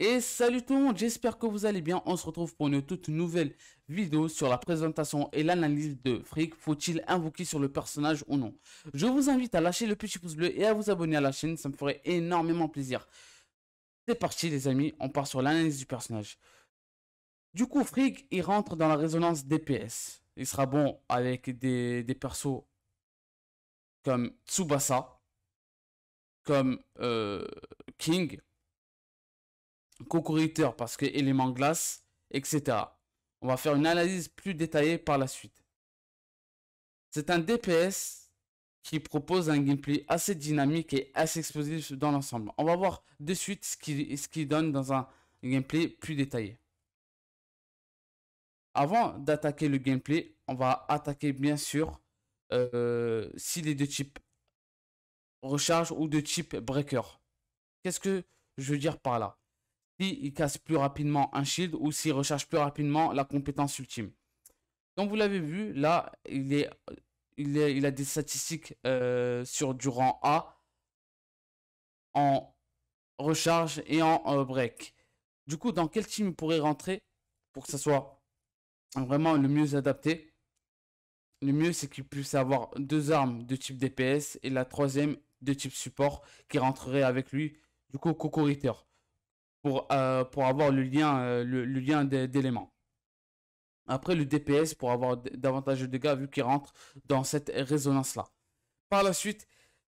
Et salut tout le monde, j'espère que vous allez bien. On se retrouve pour une toute nouvelle vidéo sur la présentation et l'analyse de Frigg, Faut-il invoquer sur le personnage ou non Je vous invite à lâcher le petit pouce bleu et à vous abonner à la chaîne, ça me ferait énormément plaisir. C'est parti les amis, on part sur l'analyse du personnage. Du coup, Frigg, il rentre dans la résonance DPS. Il sera bon avec des, persos comme Tsubasa, comme euh, King, Cocoriteur parce que élément glace, etc. On va faire une analyse plus détaillée par la suite. C'est un DPS qui propose un gameplay assez dynamique et assez explosif dans l'ensemble. On va voir de suite ce qu'il qui donne dans un gameplay plus détaillé. Avant d'attaquer le gameplay, on va attaquer bien sûr euh, s'il est de type recharge ou de type breaker. Qu'est-ce que je veux dire par là s'il casse plus rapidement un shield ou s'il recharge plus rapidement la compétence ultime. Donc vous l'avez vu, là, il, est, il, a des statistiques euh, sur du rang A en recharge et en euh, break. Du coup, dans quel team il pourrait rentrer pour que ça soit vraiment le mieux adapté Le mieux, c'est qu'il puisse avoir deux armes de type DPS et la troisième de type support qui rentrerait avec lui, du coup, Cocoriteur. Euh, pour, avoir le lien, euh, le, lien d'éléments. Après le DPS pour avoir davantage de dégâts vu qu'il rentre dans cette résonance-là. Par la suite,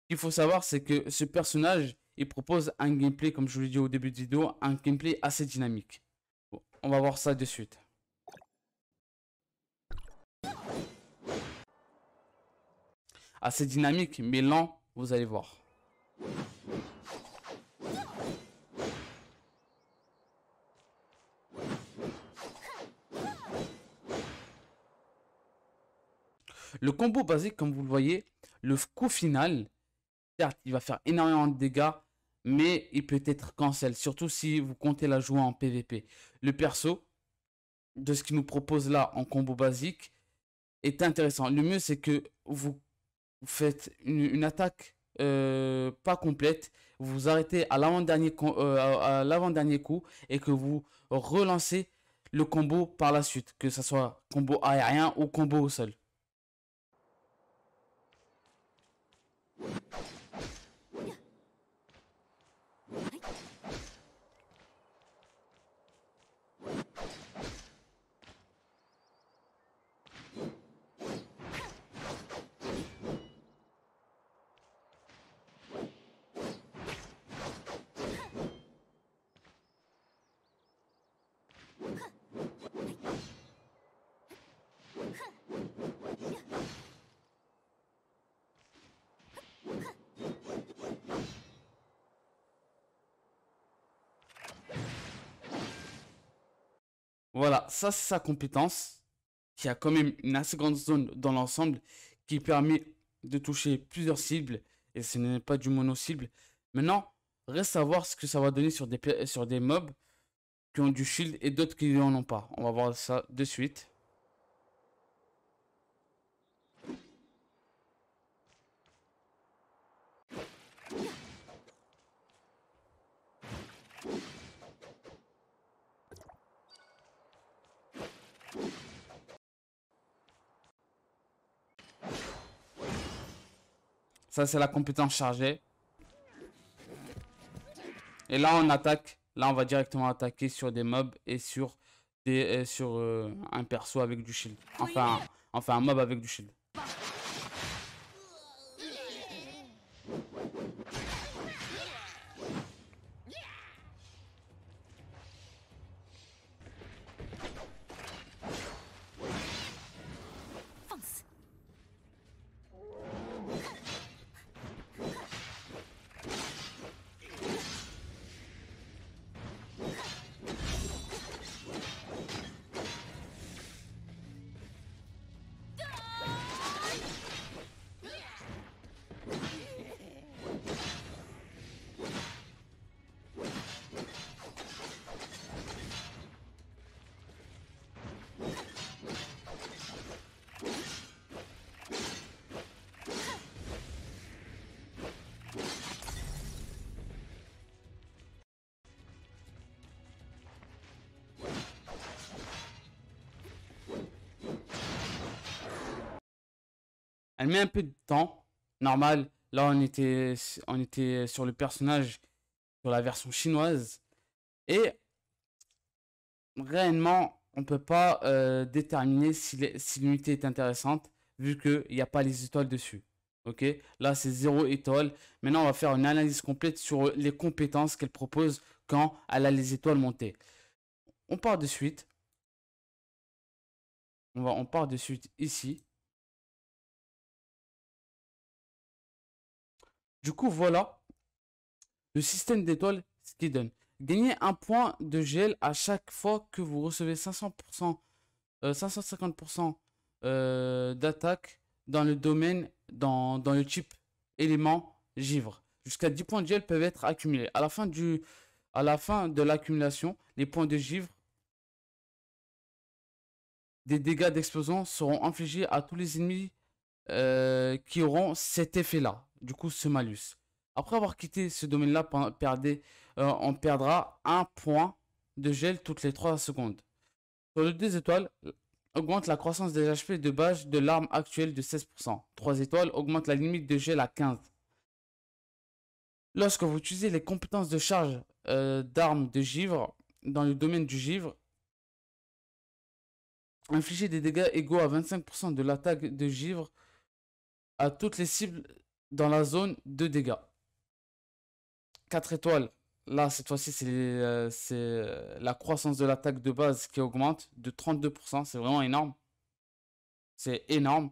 il faut savoir, c'est que ce personnage, il propose un gameplay, comme je vous l'ai dit au début de vidéo, un gameplay assez dynamique. on va voir ça de suite. Assez dynamique, mais lent, vous allez voir. Le combo basique, comme vous le voyez, le coup final, certes, il va faire énormément de dégâts, mais il peut être cancel, surtout si vous comptez la jouer en PvP. Le perso, de ce qu'il nous propose là en combo basique, est intéressant. Le mieux, c'est que vous faites une, attaque euh, pas complète, vous arrêtez euh, à l'avant-dernier coup et que vous relancez le combo par la suite, que ce soit combo aérien ou combo au sol. Thank you. Voilà, ça c'est sa compétence, qui a quand même une assez grande zone dans l'ensemble, qui permet de toucher plusieurs cibles, et ce n'est pas du mono-cible. Maintenant, reste à voir ce que ça va donner sur des, sur des mobs qui ont du shield et d'autres qui n'en ont pas. On va voir ça de suite. Ça, c'est la compétence chargée. Et là, on attaque. Là, on va directement attaquer sur des mobs et sur, des, sur euh, un perso avec du shield. Enfin, enfin, un mob avec du shield. Elle met un peu de temps, normal. Là, on était, on était sur le personnage, sur la version chinoise. Et réellement, on ne peut pas euh, déterminer si l'unité est intéressante, vu qu'il n'y a pas les étoiles dessus. Ok, là c'est zéro étoile. Maintenant, on va faire une analyse complète sur les compétences qu'elle propose quand elle a les étoiles montées. On part de suite. On, on part de suite ici. Du coup, voilà le système d'étoiles ce qu'il donne. Gagnez un point de gel à chaque fois que vous recevez 500%, 550% euh, euh, d'attaque dans le domaine, dans, le type élément givre. Jusqu'à 10 points de gel peuvent être accumulés. À la fin, du, à la fin de l'accumulation, les points de givre des dégâts d'explosion seront infligés à tous les ennemis euh, qui auront cet effet-là du coup ce malus. Après avoir quitté ce domaine-là, euh, on perdra un point de gel toutes les 3 secondes. Sur le 2 étoiles, augmente la croissance des HP de base de l'arme actuelle de 16%. 3 étoiles augmente la limite de gel à 15%. Lorsque vous utilisez les compétences de charge euh, d'armes de givre dans le domaine du givre, infligez des dégâts égaux à 25% de l'attaque de givre à toutes les cibles dans la zone de dégâts. 4 étoiles, là cette fois-ci c'est euh, euh, la croissance de l'attaque de base qui augmente de 32%, c'est vraiment énorme. C'est énorme.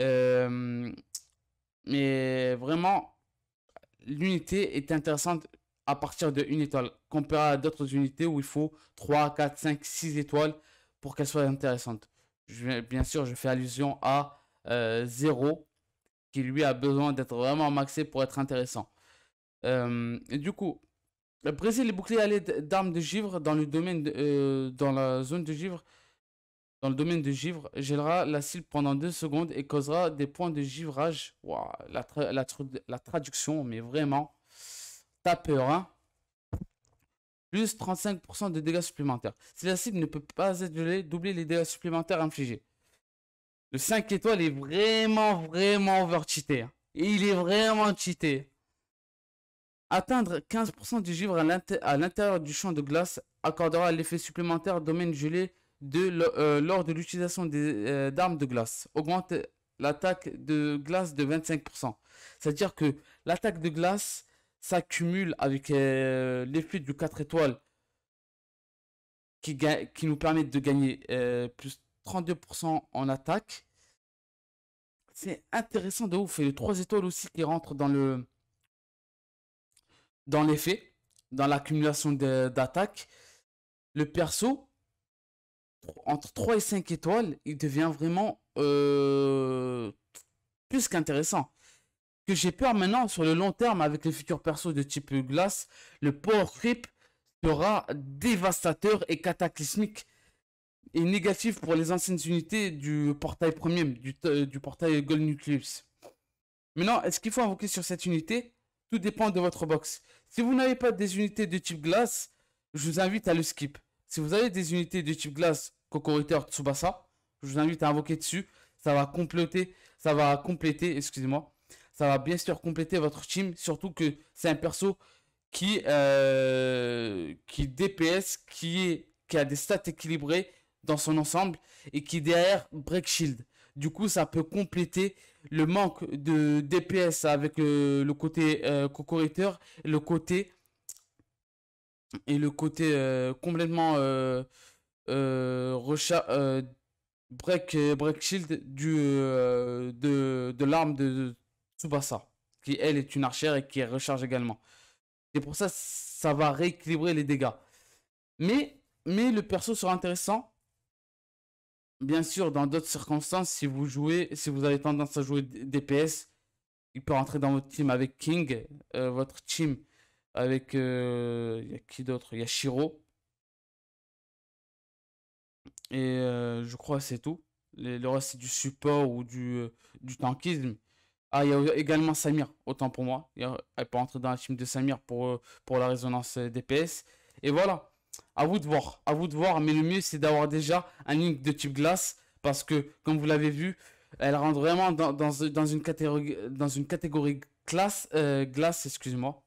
Euh, mais vraiment, l'unité est intéressante à partir de 1 étoile, comparé à d'autres unités où il faut 3, 4, 5, 6 étoiles pour qu'elle soit intéressante. Je, bien sûr, je fais allusion à 0 qui lui a besoin d'être vraiment maxé pour être intéressant. Euh, du coup, briser les boucliers d'armes de givre dans le domaine, de, euh, dans la zone de givre, dans le domaine de givre, gèlera la cible pendant deux secondes et causera des points de givrage. la, la, traduction, mais vraiment, tapeur hein. Plus 35% de dégâts supplémentaires. Si la cible ne peut pas être gelée, les dégâts supplémentaires infligés. Le 5 étoiles est vraiment, vraiment over cheaté. Hein. Il est vraiment cheaté. Atteindre 15% du givre à l'intérieur du champ de glace accordera l'effet supplémentaire domaine gelé de, euh, lors de l'utilisation euh, d'armes de glace. Augmente l'attaque de glace de 25%. C'est-à-dire que l'attaque de glace s'accumule avec euh, l'effet du 4 étoiles qui, qui, nous permet de gagner plus 32% en attaque. C'est intéressant de ouf. Et les 3 étoiles aussi qui rentrent dans le dans l'effet, dans l'accumulation d'attaques. Le perso, entre 3 et 5 étoiles, il devient vraiment euh, plus qu'intéressant. Que j'ai peur maintenant sur le long terme avec les futurs persos de type glace, le power creep sera dévastateur et cataclysmique négatif pour les anciennes unités du portail premium, du, euh, du portail Gold Nucleus. Maintenant, est-ce qu'il faut invoquer sur cette unité Tout dépend de votre box. Si vous n'avez pas des unités de type glace, je vous invite à le skip. Si vous avez des unités de type glace, Kokoriter, Tsubasa, je vous invite à invoquer dessus. Ça va compléter, ça va compléter, excusez-moi, ça va bien sûr compléter votre team, surtout que c'est un perso qui, euh, qui DPS, qui, est, qui a des stats équilibrés dans son ensemble et qui derrière Break Shield. Du coup, ça peut compléter le manque de DPS avec le, côté euh, le côté et le côté euh, complètement euh, euh, break, break shield du, de, de l'arme de, Tsubasa, qui elle est une archère et qui recharge également. Et pour ça, ça va rééquilibrer les dégâts. Mais, mais le perso sera intéressant Bien sûr, dans d'autres circonstances, si vous jouez, si vous avez tendance à jouer DPS, il peut rentrer dans votre team avec King, euh, votre team avec euh, y a qui d'autre Il y a Shiro. Et euh, je crois que c'est tout. Le, reste c'est du support ou du, tankisme. Ah, il y a également Samir, autant pour moi. Il peut rentrer dans la team de Samir pour, pour la résonance DPS. Et voilà à vous de voir, à vous de voir, mais le mieux c'est d'avoir déjà un Link de type glace, parce que comme vous l'avez vu, elle rentre vraiment dans, une, catégorie, dans une catégorie euh, glace, excusez moi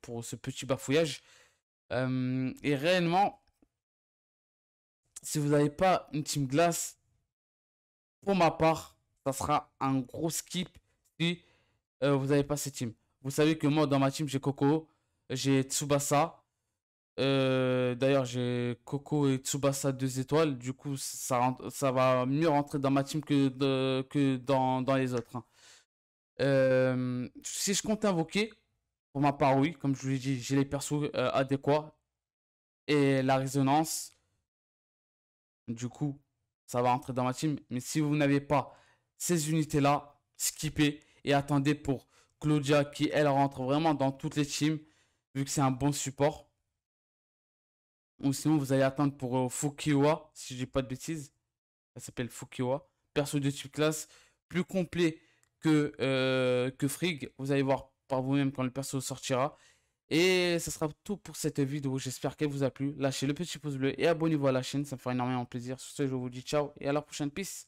pour ce petit bafouillage. Euh, et réellement, si vous n'avez pas une team glace, pour ma part, ça sera un gros skip si euh, vous n'avez pas cette team. Vous savez que moi, dans ma team, j'ai Coco, j'ai Tsubasa, euh, d'ailleurs, j'ai Coco et Tsubasa 2 étoiles. Du coup, ça, ça va mieux rentrer dans ma team que, que dans, les autres. Hein. Euh, si je compte invoquer, pour ma part, oui. Comme je vous l'ai dit, j'ai les persos euh, adéquats et la résonance. Du coup, ça va rentrer dans ma team. Mais si vous n'avez pas ces unités-là, skippez et attendez pour Claudia qui, elle, rentre vraiment dans toutes les teams vu que c'est un bon support. Ou sinon, vous allez attendre pour euh, Fukiwa, si je dis pas de bêtises. ça s'appelle Fukiwa. Perso de type classe, plus complet que, euh, que Frigg. Vous allez voir par vous-même quand le perso sortira. Et ce sera tout pour cette vidéo. J'espère qu'elle vous a plu. Lâchez le petit pouce bleu et abonnez-vous à la chaîne. Ça me fera énormément plaisir. Sur ce, je vous dis ciao et à la prochaine. Peace.